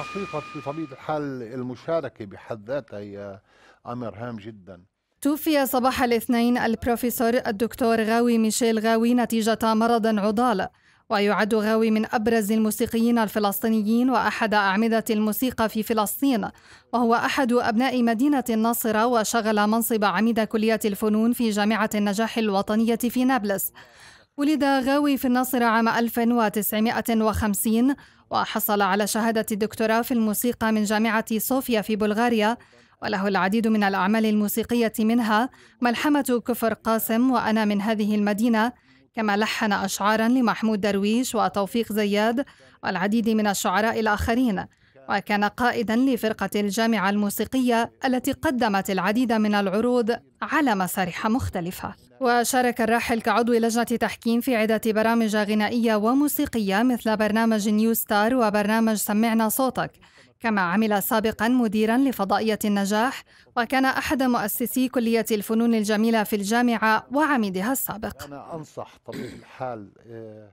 الحقيقة في طبيعة الحال المشاركة بحد ذاتها هي أمر هام جداً توفي صباح الاثنين البروفيسور الدكتور غاوي ميشيل غاوي نتيجة مرض عضال ويعد غاوي من أبرز الموسيقيين الفلسطينيين وأحد أعمدة الموسيقى في فلسطين وهو أحد أبناء مدينة الناصرة وشغل منصب عميد كلية الفنون في جامعة النجاح الوطنية في نابلس ولد غاوي في الناصرة عام 1950 وحصل على شهادة الدكتوراه في الموسيقى من جامعة صوفيا في بلغاريا وله العديد من الأعمال الموسيقية منها ملحمة كفر قاسم وأنا من هذه المدينة كما لحن أشعارا لمحمود درويش وتوفيق زياد والعديد من الشعراء الآخرين وكان قائدا لفرقة الجامعة الموسيقية التي قدمت العديد من العروض على مسارح مختلفة وشارك الراحل كعضو لجنة تحكيم في عدة برامج غنائية وموسيقية مثل برنامج نيو ستار وبرنامج سمعنا صوتك كما عمل سابقا مديرا لفضائية النجاح وكان أحد مؤسسي كلية الفنون الجميلة في الجامعة وعميدها السابق أنا أنصح طبيب الحال آه،